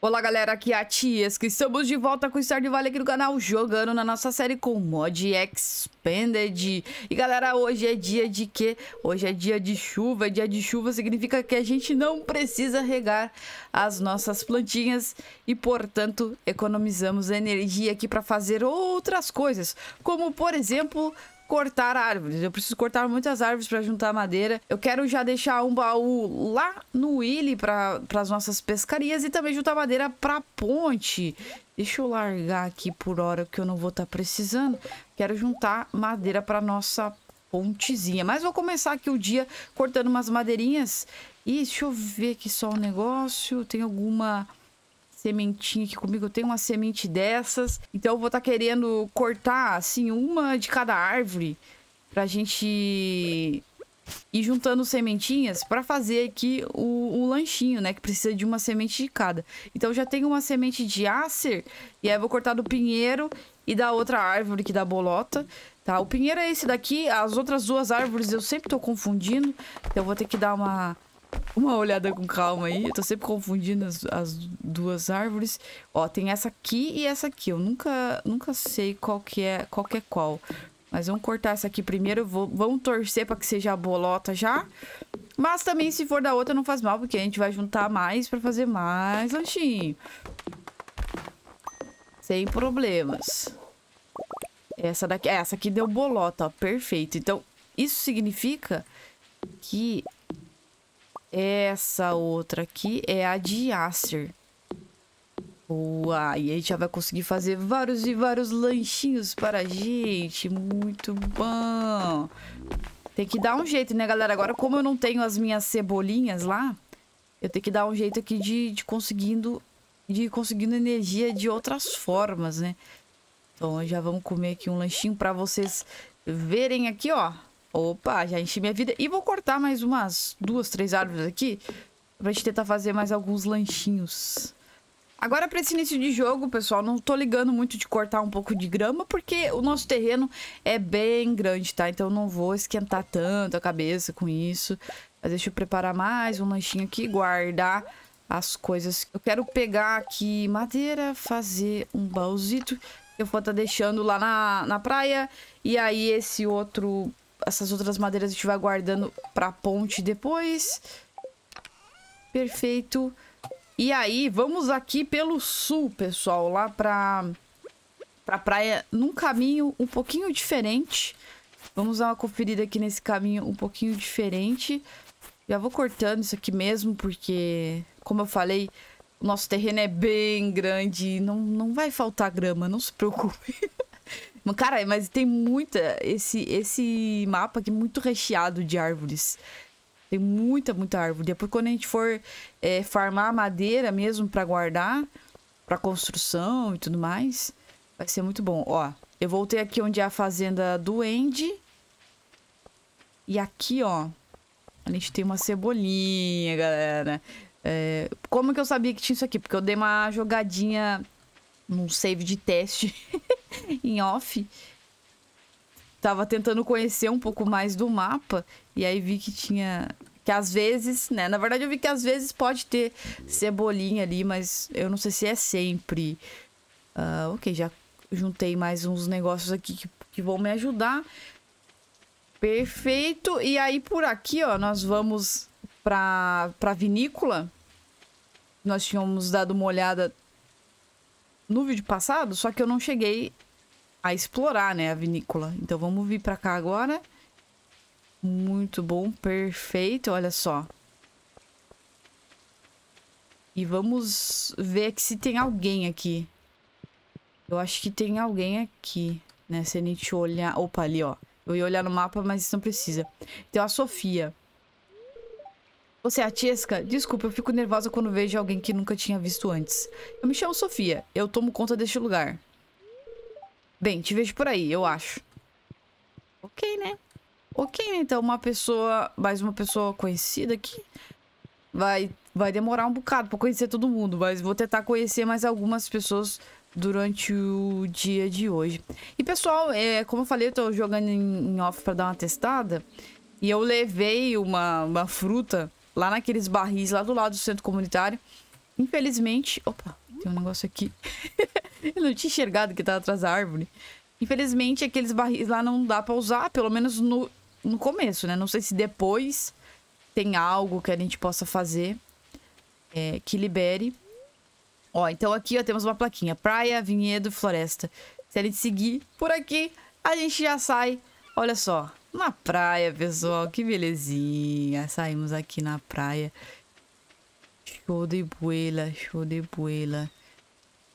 Olá galera, aqui é a Tiesca, estamos de volta com o Star de Vale aqui no canal, jogando na nossa série com mod Expanded. E galera, hoje é dia de quê? Hoje é dia de chuva, dia de chuva significa que a gente não precisa regar as nossas plantinhas e, portanto, economizamos energia aqui para fazer outras coisas, como, por exemplo, cortar árvores. Eu preciso cortar muitas árvores para juntar madeira. Eu quero já deixar um baú lá no Willy para as nossas pescarias e também juntar madeira para ponte. Deixa eu largar aqui por hora que eu não vou estar tá precisando. Quero juntar madeira para nossa pontezinha. Mas vou começar aqui o dia cortando umas madeirinhas. E deixa eu ver aqui só um negócio. Tem alguma sementinha aqui comigo, eu tenho uma semente dessas. Então eu vou estar tá querendo cortar, assim, uma de cada árvore pra gente ir juntando sementinhas para fazer aqui o, o, lanchinho, né? Que precisa de uma semente de cada. Então já tenho uma semente de ácer e aí eu vou cortar do pinheiro e da outra árvore que dá bolota. Tá, o pinheiro é esse daqui, as outras duas árvores eu sempre tô confundindo, então eu vou ter que dar uma uma olhada com calma aí. Eu tô sempre confundindo as, as duas árvores. Ó, tem essa aqui e essa aqui. Eu nunca, nunca sei qual que é qual. Que é qual. Mas vamos cortar essa aqui primeiro. Vou, vamos torcer para que seja a bolota já. Mas também, se for da outra, não faz mal, porque a gente vai juntar mais para fazer mais lanchinho. Sem problemas. Essa daqui... Essa aqui deu bolota, ó. Perfeito. Então, isso significa que essa outra aqui é a de Acer. Boa! E a gente já vai conseguir fazer vários e vários lanchinhos para a gente. Muito bom! Tem que dar um jeito, né, galera? Agora, como eu não tenho as minhas cebolinhas lá, eu tenho que dar um jeito aqui de, de conseguindo de conseguindo energia de outras formas, né? Então, já vamos comer aqui um lanchinho para vocês verem aqui, ó. Opa, já enchi minha vida. E vou cortar mais umas duas, três árvores aqui. Pra gente tentar fazer mais alguns lanchinhos. Agora, para esse início de jogo, pessoal, não tô ligando muito de cortar um pouco de grama, porque o nosso terreno é bem grande, tá? Então, não vou esquentar tanto a cabeça com isso. Mas deixa eu preparar mais um lanchinho aqui, guardar as coisas. Eu quero pegar aqui madeira, fazer um baúzito. Eu vou estar tá deixando lá na, na praia. E aí, esse outro essas outras madeiras a gente vai guardando pra ponte depois. Perfeito. E aí, vamos aqui pelo sul, pessoal, lá pra, pra praia, num caminho um pouquinho diferente. Vamos dar uma conferida aqui nesse caminho um pouquinho diferente. Já vou cortando isso aqui mesmo, porque, como eu falei, o nosso terreno é bem grande. Não, não vai faltar grama, não se preocupe. Cara, mas tem muita. Esse, esse mapa aqui é muito recheado de árvores. Tem muita, muita árvore. Depois, quando a gente for é, farmar madeira mesmo para guardar, para construção e tudo mais, vai ser muito bom. Ó, eu voltei aqui onde é a fazenda do Andy. E aqui, ó, a gente tem uma cebolinha, galera. É, como que eu sabia que tinha isso aqui? Porque eu dei uma jogadinha num save de teste. em off. Tava tentando conhecer um pouco mais do mapa. E aí vi que tinha. Que às vezes, né? Na verdade, eu vi que às vezes pode ter cebolinha ali, mas eu não sei se é sempre. Uh, ok, já juntei mais uns negócios aqui que, que vão me ajudar. Perfeito. E aí, por aqui, ó, nós vamos pra, pra vinícola. Nós tínhamos dado uma olhada no vídeo passado, só que eu não cheguei a explorar, né, a vinícola. Então vamos vir para cá agora. Muito bom, perfeito, olha só. E vamos ver se tem alguém aqui. Eu acho que tem alguém aqui, né, se a gente olhar... Opa, ali, ó. Eu ia olhar no mapa, mas isso não precisa. Então a Sofia. Você é a Tiesca? Desculpa, eu fico nervosa quando vejo alguém que nunca tinha visto antes. Eu me chamo Sofia. Eu tomo conta deste lugar. Bem, te vejo por aí, eu acho. Ok, né? Ok, né? Então uma pessoa, mais uma pessoa conhecida aqui. Vai, vai demorar um bocado pra conhecer todo mundo, mas vou tentar conhecer mais algumas pessoas durante o dia de hoje. E pessoal, é, como eu falei, eu tô jogando em off pra dar uma testada. E eu levei uma, uma fruta lá naqueles barris lá do lado do centro comunitário. Infelizmente... Opa, tem um negócio aqui. eu não tinha enxergado que tá atrás da árvore. Infelizmente, aqueles barris lá não dá pra usar, pelo menos no, no começo, né? Não sei se depois tem algo que a gente possa fazer é, que libere. Ó, então aqui ó, temos uma plaquinha. Praia, vinhedo, floresta. Se a gente seguir por aqui, a gente já sai. Olha só, na praia, pessoal. Que belezinha. Saímos aqui na praia. Show de buela, show de buela.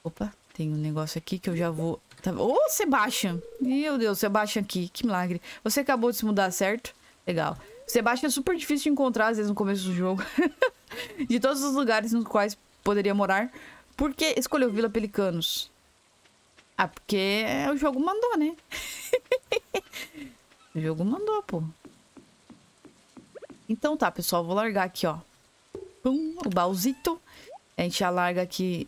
Opa, tem um negócio aqui que eu já vou... Tá, ô, tá... oh, Sebastian! Meu Deus, Sebastian aqui, que milagre. Você acabou de se mudar, certo? Legal. Sebastian é super difícil de encontrar, às vezes, no começo do jogo. de todos os lugares nos quais poderia morar. Por que escolheu Vila Pelicanos? Ah, porque o jogo mandou, né? o jogo mandou, pô. Então tá, pessoal, vou largar aqui, ó. Pum, o baúzito. A gente alarga aqui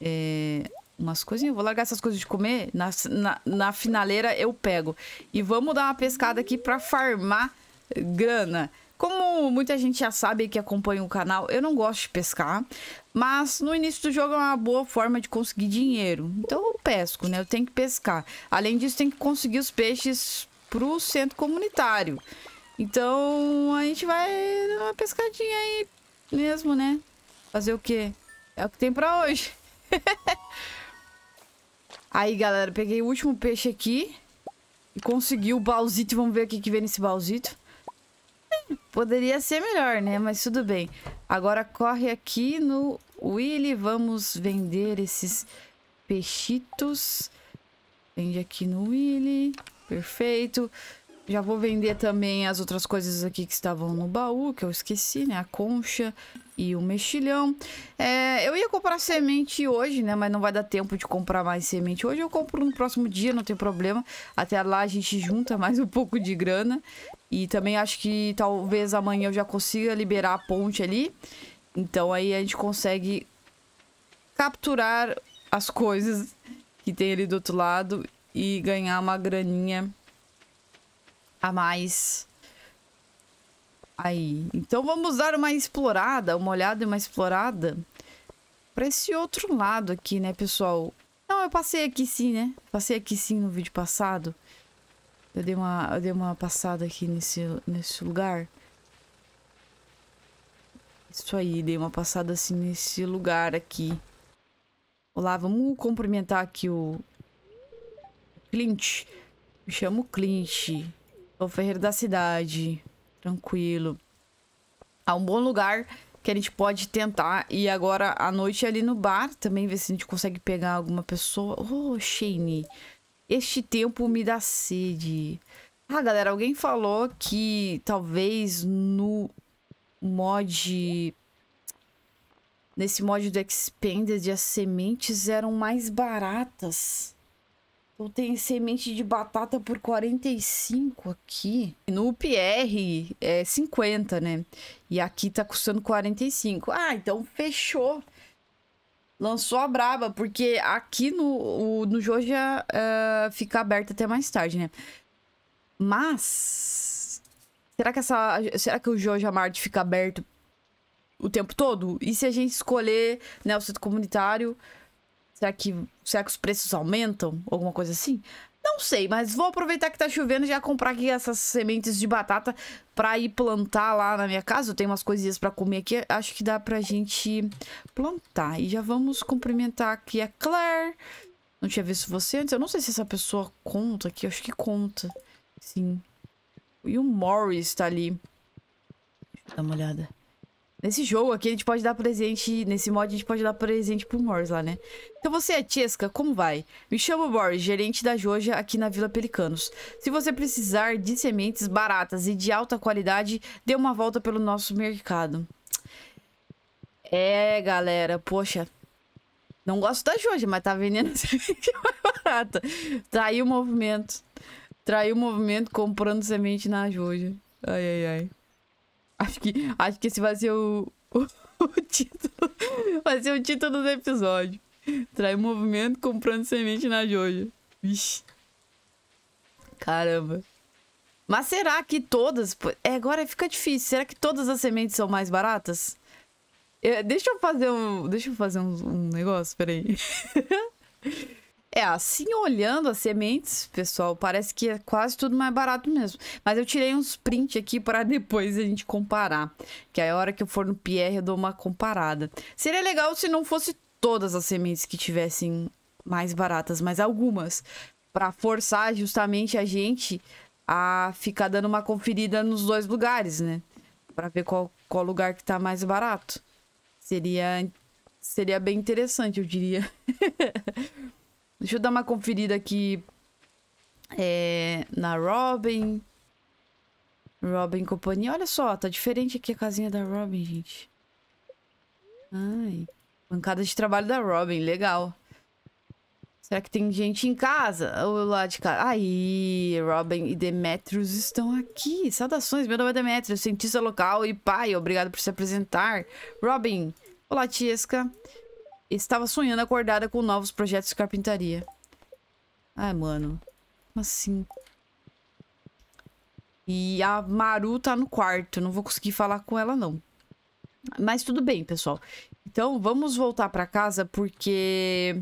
é, umas coisinhas. vou largar essas coisas de comer. Na, na, na finaleira eu pego. E vamos dar uma pescada aqui pra farmar grana. Como muita gente já sabe que acompanha o canal, eu não gosto de pescar, mas no início do jogo é uma boa forma de conseguir dinheiro. Então eu pesco, né? Eu tenho que pescar. Além disso, tem que conseguir os peixes pro centro comunitário. Então a gente vai dar uma pescadinha aí mesmo, né? Fazer o quê? É o que tem pra hoje. Aí, galera, peguei o último peixe aqui. E consegui o bauzito. Vamos ver o que, vem nesse bauzito. Poderia ser melhor, né? Mas tudo bem. Agora corre aqui no Willy. Vamos vender esses peixitos. Vende aqui no Willy. Perfeito. Perfeito. Já vou vender também as outras coisas aqui que estavam no baú, que eu esqueci, né? A concha e o mexilhão. É, eu ia comprar semente hoje, né? Mas não vai dar tempo de comprar mais semente hoje. Eu compro no próximo dia, não tem problema. Até lá a gente junta mais um pouco de grana. E também acho que talvez amanhã eu já consiga liberar a ponte ali. Então aí a gente consegue capturar as coisas que tem ali do outro lado e ganhar uma graninha a mais. Aí. Então vamos dar uma explorada, uma olhada e uma explorada para esse outro lado aqui, né, pessoal? Não, eu passei aqui sim, né? Passei aqui sim no vídeo passado. Eu dei uma, eu dei uma passada aqui nesse, nesse lugar. Isso aí, dei uma passada assim nesse lugar aqui. Olá, vamos cumprimentar aqui o Clint. Me chamo Clint. O Ferreiro da Cidade. Tranquilo. Há um bom lugar que a gente pode tentar. E agora à noite ali no bar também, ver se a gente consegue pegar alguma pessoa. oh, Shane, este tempo me dá sede. Ah, galera, alguém falou que talvez no mod. Nesse mod do Expanded, as sementes eram mais baratas. Eu tenho semente de batata por 45 aqui. No PR é 50, né? E aqui tá custando 45. Ah, então fechou. Lançou a braba, porque aqui no, o, no Joja uh, fica aberto até mais tarde, né? Mas... Será que, essa, será que o Joja Mart fica aberto o tempo todo? E se a gente escolher, né, o centro comunitário Será que, será que os preços aumentam? Alguma coisa assim? Não sei, mas vou aproveitar que tá chovendo e já comprar aqui essas sementes de batata pra ir plantar lá na minha casa. Eu tenho umas coisinhas pra comer aqui. Acho que dá pra gente plantar. E já vamos cumprimentar aqui a Claire. Não tinha visto você antes. Eu não sei se essa pessoa conta aqui. acho que conta. Sim. E o Morris tá ali. Dá uma olhada. Nesse jogo aqui, a gente pode dar presente... Nesse mod, a gente pode dar presente pro Morris lá, né? Então você é Tiesca, como vai? Me chamo Boris, gerente da Joja aqui na Vila Pelicanos. Se você precisar de sementes baratas e de alta qualidade, dê uma volta pelo nosso mercado. É, galera, poxa... Não gosto da Joja, mas tá vendendo semente mais barata. Traiu o movimento. Traiu o movimento comprando semente na Joja. Ai, ai, ai. Acho que, acho que esse vai ser o, o, o título. Vai ser o título do episódio. Trai movimento comprando semente na Joja. Vixe. Caramba. Mas será que todas. É, agora fica difícil. Será que todas as sementes são mais baratas? Eu, é, deixa eu fazer um. Deixa eu fazer um, um negócio, peraí. É, assim olhando as sementes, pessoal, parece que é quase tudo mais barato mesmo. Mas eu tirei uns prints aqui para depois a gente comparar. Que aí a hora que eu for no Pierre eu dou uma comparada. Seria legal se não fosse todas as sementes que tivessem mais baratas, mas algumas. para forçar justamente a gente a ficar dando uma conferida nos dois lugares, né? Para ver qual, qual lugar que tá mais barato. Seria, seria bem interessante, eu diria. Deixa eu dar uma conferida aqui é, na Robin. Robin companhia. Olha só, tá diferente aqui a casinha da Robin, gente. Ai. Bancada de trabalho da Robin, legal. Será que tem gente em casa? Ou lá de casa? Aí, Robin e Demetrius estão aqui. Saudações, meu nome é Demetrius, cientista local e pai. Obrigado por se apresentar. Robin, olá, Tiesca. Estava sonhando acordada com novos projetos de carpintaria. Ai, mano. Como assim? E a Maru tá no quarto. Não vou conseguir falar com ela, não. Mas tudo bem, pessoal. Então, vamos voltar pra casa, porque...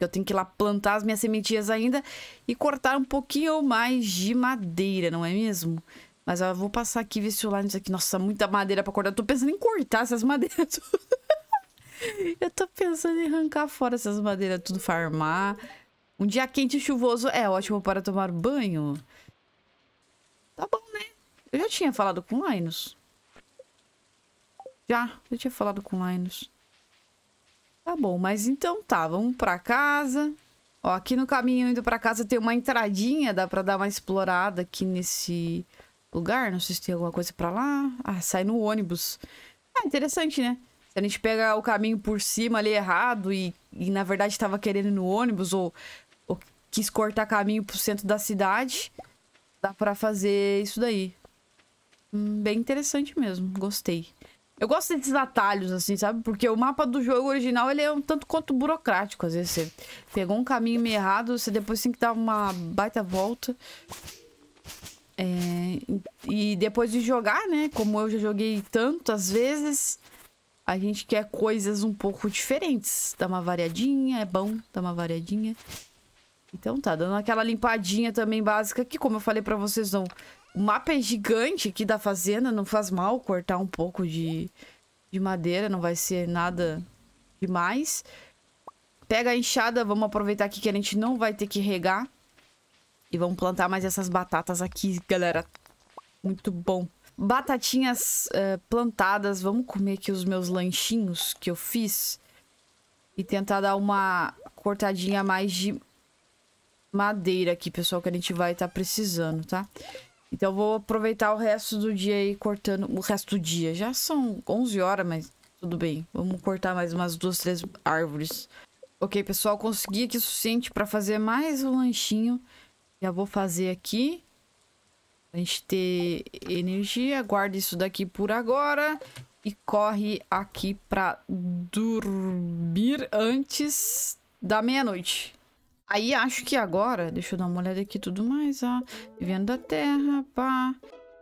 Eu tenho que ir lá plantar as minhas sementinhas ainda e cortar um pouquinho mais de madeira, não é mesmo? Mas eu vou passar aqui e ver se o Linus aqui... Nossa, muita madeira pra cortar. Eu tô pensando em cortar essas madeiras Eu tô pensando em arrancar fora essas madeiras, tudo farmar. Um dia quente e chuvoso é ótimo para tomar banho. Tá bom, né? Eu já tinha falado com o Linus. Já, eu tinha falado com o Linus. Tá bom, mas então tá, vamos pra casa. Ó, aqui no caminho indo pra casa tem uma entradinha, dá pra dar uma explorada aqui nesse lugar. Não sei se tem alguma coisa pra lá. Ah, sai no ônibus. Ah, interessante, né? Se a gente pega o caminho por cima ali errado e, e na verdade estava querendo ir no ônibus ou, ou quis cortar caminho pro centro da cidade, dá para fazer isso daí. Hum, bem interessante mesmo, gostei. Eu gosto desses atalhos, assim, sabe? Porque o mapa do jogo original, ele é um tanto quanto burocrático. Às vezes você pegou um caminho meio errado, você depois tem que dar uma baita volta. É... E depois de jogar, né? Como eu já joguei tantas vezes, a gente quer coisas um pouco diferentes. Dá uma variadinha, é bom dar uma variadinha. Então tá, dando aquela limpadinha também básica que, como eu falei pra vocês, não, o mapa é gigante aqui da fazenda, não faz mal cortar um pouco de, de madeira, não vai ser nada demais. Pega a enxada, vamos aproveitar aqui que a gente não vai ter que regar. E vamos plantar mais essas batatas aqui, galera. Muito bom batatinhas uh, plantadas. Vamos comer aqui os meus lanchinhos que eu fiz. E tentar dar uma cortadinha mais de madeira aqui, pessoal, que a gente vai estar tá precisando, tá? Então vou aproveitar o resto do dia aí cortando... O resto do dia. Já são 11 horas, mas tudo bem. Vamos cortar mais umas duas, três árvores. Ok, pessoal, consegui aqui o suficiente para fazer mais um lanchinho. Já vou fazer aqui. A gente ter energia, guarda isso daqui por agora e corre aqui pra dormir antes da meia-noite. Aí acho que agora, deixa eu dar uma olhada aqui tudo mais, ó. Vivendo da terra, pá.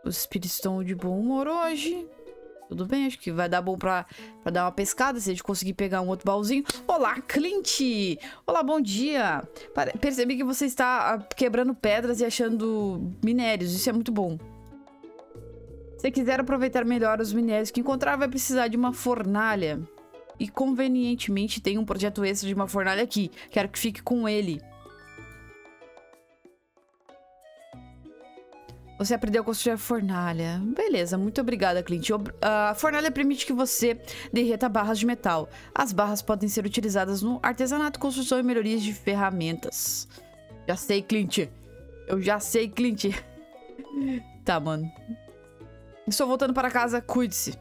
Os espíritos estão de bom humor hoje. Tudo bem, acho que vai dar bom pra, pra dar uma pescada se a gente conseguir pegar um outro baúzinho. Olá, Clint! Olá, bom dia! Percebi que você está ah, quebrando pedras e achando minérios. Isso é muito bom. Se quiser aproveitar melhor os minérios que encontrar, vai precisar de uma fornalha. E convenientemente tem um projeto extra de uma fornalha aqui. Quero que fique com ele. Você aprendeu a construir a fornalha. Beleza, muito obrigada, Clint. a fornalha permite que você derreta barras de metal. As barras podem ser utilizadas no artesanato, construção e melhorias de ferramentas. Já sei, Clint. Eu já sei, Clint. tá, mano. Estou voltando para casa, cuide-se.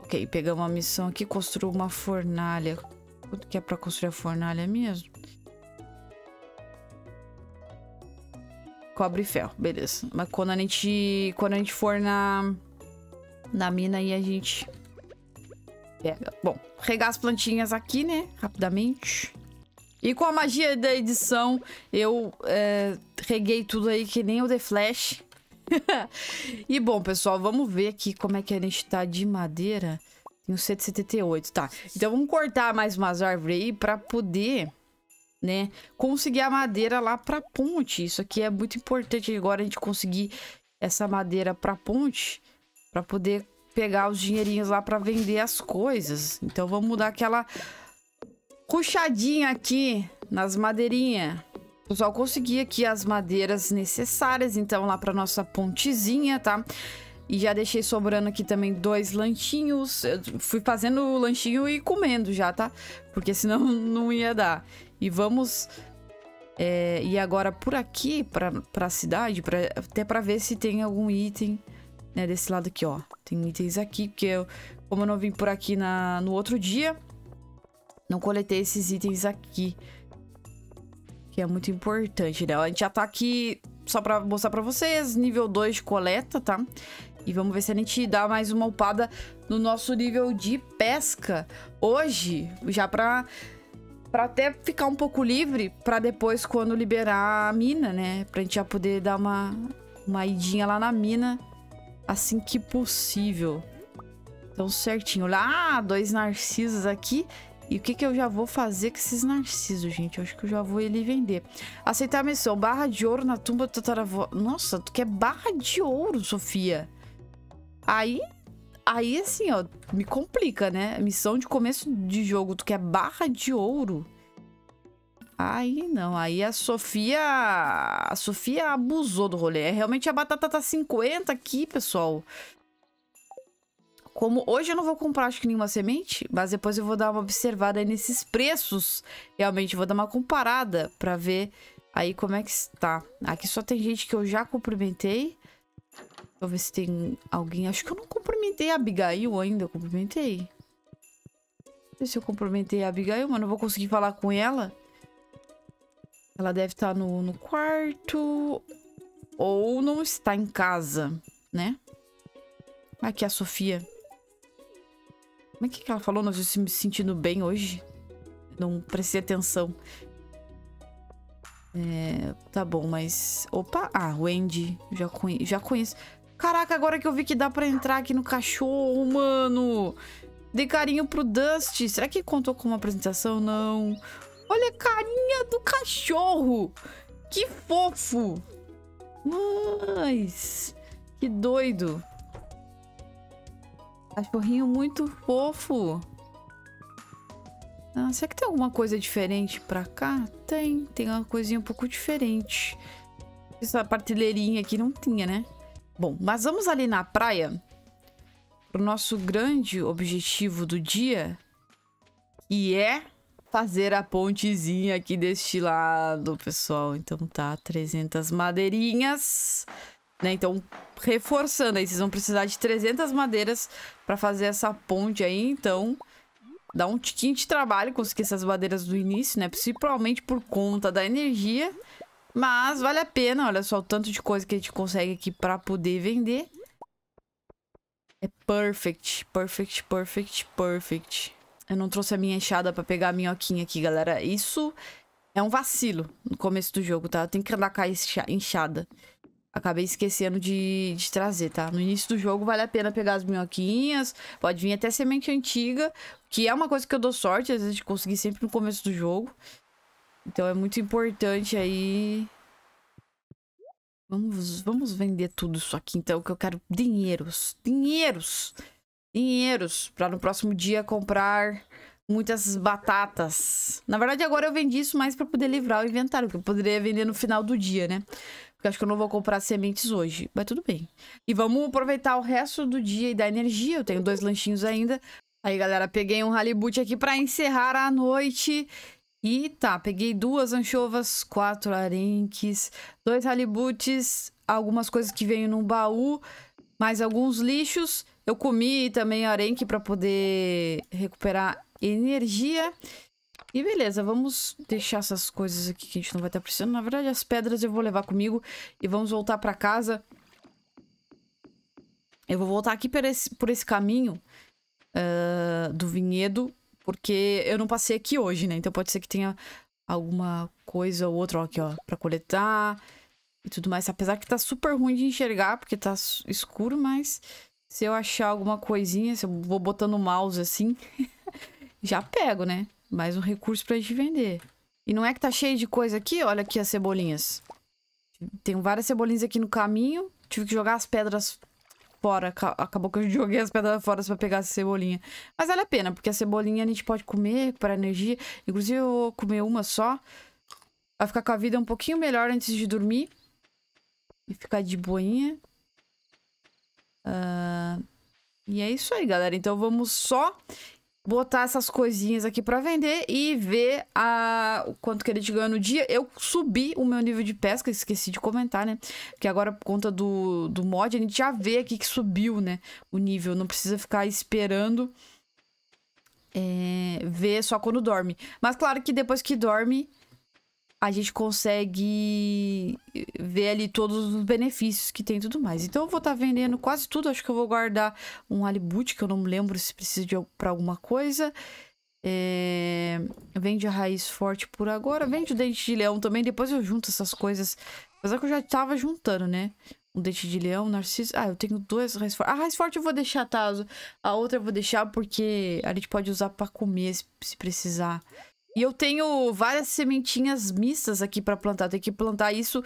Ok, pegamos uma missão aqui, construir uma fornalha. Quanto que é para construir a fornalha mesmo? Cobre e ferro, beleza. Mas quando a gente, quando a gente for na, na mina aí a gente pega. Bom, regar as plantinhas aqui, né? Rapidamente. E com a magia da edição, eu é, reguei tudo aí que nem o The Flash. e bom, pessoal, vamos ver aqui como é que a gente tá de madeira. Tenho 178, tá. Então vamos cortar mais umas árvores aí pra poder né? Conseguir a madeira lá para ponte. Isso aqui é muito importante agora a gente conseguir essa madeira para ponte para poder pegar os dinheirinhos lá para vender as coisas. Então vamos dar aquela ruchadinha aqui nas madeirinhas. Pessoal, consegui aqui as madeiras necessárias, então, lá para nossa pontezinha, tá? E já deixei sobrando aqui também dois lanchinhos. Eu fui fazendo o lanchinho e comendo já, tá? Porque senão não ia dar. E vamos é, ir agora por aqui, pra, pra cidade, pra, até pra ver se tem algum item né, desse lado aqui, ó. Tem itens aqui, porque eu, como eu não vim por aqui na, no outro dia, não coletei esses itens aqui. Que é muito importante, né? A gente já tá aqui só pra mostrar pra vocês, nível 2 de coleta, tá? E vamos ver se a gente dá mais uma upada no nosso nível de pesca hoje, já pra para até ficar um pouco livre para depois quando liberar a mina, né? Pra gente já poder dar uma uma idinha lá na mina assim que possível. Então certinho. Lá, ah, dois narcisos aqui. E o que que eu já vou fazer com esses narcisos, gente? Eu acho que eu já vou ele vender. Aceitar a missão. Barra de ouro na tumba do tataravó. Nossa, tu quer barra de ouro, Sofia. Aí Aí, assim, ó, me complica, né? Missão de começo de jogo, tu quer barra de ouro. Aí não, aí a Sofia. A Sofia abusou do rolê. É, realmente a batata tá 50 aqui, pessoal. Como hoje eu não vou comprar, acho que nenhuma semente, mas depois eu vou dar uma observada aí nesses preços. Realmente, vou dar uma comparada pra ver aí como é que está. Aqui só tem gente que eu já cumprimentei. Pra ver se tem alguém. Acho que eu não cumprimentei a Abigail ainda. Eu cumprimentei. Se eu cumprimentei a Abigail, mas não vou conseguir falar com ela. Ela deve estar tá no, no quarto. Ou não está em casa, né? Aqui é é a Sofia. Como é que ela falou? Não se me sentindo bem hoje. Não prestei atenção. É, tá bom, mas... Opa! Ah, Wendy. Já, conhe... já conheço. Caraca, agora que eu vi que dá pra entrar aqui no cachorro, mano. Dei carinho pro Dusty. Será que contou com uma apresentação? Não. Olha a carinha do cachorro. Que fofo. Mas... Que doido. Cachorrinho muito fofo. Ah, será que tem alguma coisa diferente pra cá? Tem. Tem uma coisinha um pouco diferente. Essa partilheirinha aqui não tinha, né? Bom, mas vamos ali na praia pro nosso grande objetivo do dia, e é fazer a pontezinha aqui deste lado, pessoal. Então tá, 300 madeirinhas, né? Então, reforçando aí, vocês vão precisar de 300 madeiras para fazer essa ponte aí, então... Dá um tiquinho de trabalho conseguir essas madeiras do início, né? Principalmente por conta da energia. Mas vale a pena, olha só o tanto de coisa que a gente consegue aqui pra poder vender. É perfect, perfect, perfect, perfect. Eu não trouxe a minha enxada pra pegar a minhoquinha aqui, galera. Isso é um vacilo no começo do jogo, tá? Eu tenho que andar com a enxada. Acabei esquecendo de, de trazer, tá? No início do jogo vale a pena pegar as minhoquinhas. Pode vir até semente antiga, que é uma coisa que eu dou sorte, às vezes, de conseguir sempre no começo do jogo. Então é muito importante aí. Vamos, vamos vender tudo isso aqui então, que eu quero dinheiros, dinheiros, dinheiros para no próximo dia comprar muitas batatas. Na verdade agora eu vendi isso mais para poder livrar o inventário, porque eu poderia vender no final do dia, né? Porque acho que eu não vou comprar sementes hoje, mas tudo bem. E vamos aproveitar o resto do dia e da energia. Eu tenho dois lanchinhos ainda. Aí, galera, peguei um halibut aqui para encerrar a noite. E tá, peguei duas anchovas, quatro arenques, dois halibutes, algumas coisas que veio num baú, mais alguns lixos. Eu comi também arenque para poder recuperar energia. E beleza, vamos deixar essas coisas aqui que a gente não vai estar precisando. Na verdade, as pedras eu vou levar comigo e vamos voltar para casa. Eu vou voltar aqui por esse, por esse caminho uh, do vinhedo porque eu não passei aqui hoje, né? Então pode ser que tenha alguma coisa ou outra ó, aqui, ó, pra coletar e tudo mais. Apesar que tá super ruim de enxergar, porque tá escuro, mas se eu achar alguma coisinha, se eu vou botando o mouse assim, já pego, né? Mais um recurso pra gente vender. E não é que tá cheio de coisa aqui? Olha aqui as cebolinhas. Tem várias cebolinhas aqui no caminho. Tive que jogar as pedras fora. Acabou que eu joguei as pedras fora pra pegar essa cebolinha. Mas vale a pena, porque a cebolinha a gente pode comer para energia. Inclusive, eu vou comer uma só. Vai ficar com a vida um pouquinho melhor antes de dormir. E ficar de boinha. Uh... E é isso aí, galera. Então vamos só botar essas coisinhas aqui para vender e ver a quanto que ele te ganha no dia. Eu subi o meu nível de pesca, esqueci de comentar, né? Que agora por conta do, do mod a gente já vê aqui que subiu, né? O nível, não precisa ficar esperando é, ver só quando dorme. Mas claro que depois que dorme a gente consegue ver ali todos os benefícios que tem e tudo mais. Então eu vou estar tá vendendo quase tudo. Acho que eu vou guardar um aliboot que eu não me lembro se precisa de para alguma coisa. É... Vende a raiz forte por agora. Vende o dente de leão também. Depois eu junto essas coisas. Apesar que eu já estava juntando, né? Um dente de leão, narciso. Ah, eu tenho duas raiz forte. A raiz forte eu vou deixar, Taso. A outra eu vou deixar porque a gente pode usar para comer se precisar. E eu tenho várias sementinhas mistas aqui para plantar. Tem que plantar isso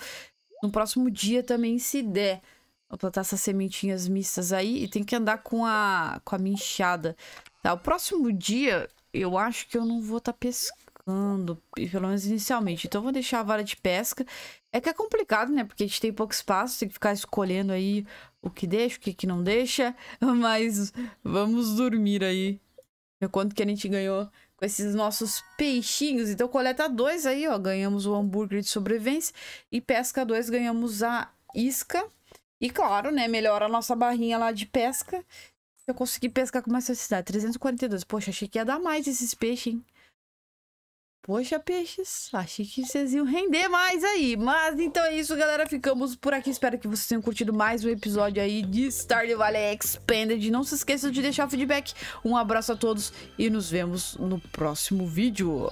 no próximo dia também, se der. Vou plantar essas sementinhas mistas aí e tem que andar com a, com a minha enxada. Tá, o próximo dia eu acho que eu não vou estar tá pescando, pelo menos inicialmente. Então eu vou deixar a vara de pesca. É que é complicado, né? Porque a gente tem pouco espaço, tem que ficar escolhendo aí o que deixa, o que, que não deixa. Mas vamos dormir aí. Quanto que a gente ganhou com esses nossos peixinhos. Então coleta dois aí, ó. Ganhamos o hambúrguer de sobrevivência. E pesca dois, ganhamos a isca. E claro, né? Melhora a nossa barrinha lá de pesca. Eu consegui pescar com mais facilidade. 342. Poxa, achei que ia dar mais esses peixes, hein? Poxa, peixes, achei que vocês iam render mais aí. Mas então é isso, galera. Ficamos por aqui. Espero que vocês tenham curtido mais um episódio aí de Stardew Valley Expanded. Não se esqueçam de deixar o feedback. Um abraço a todos e nos vemos no próximo vídeo.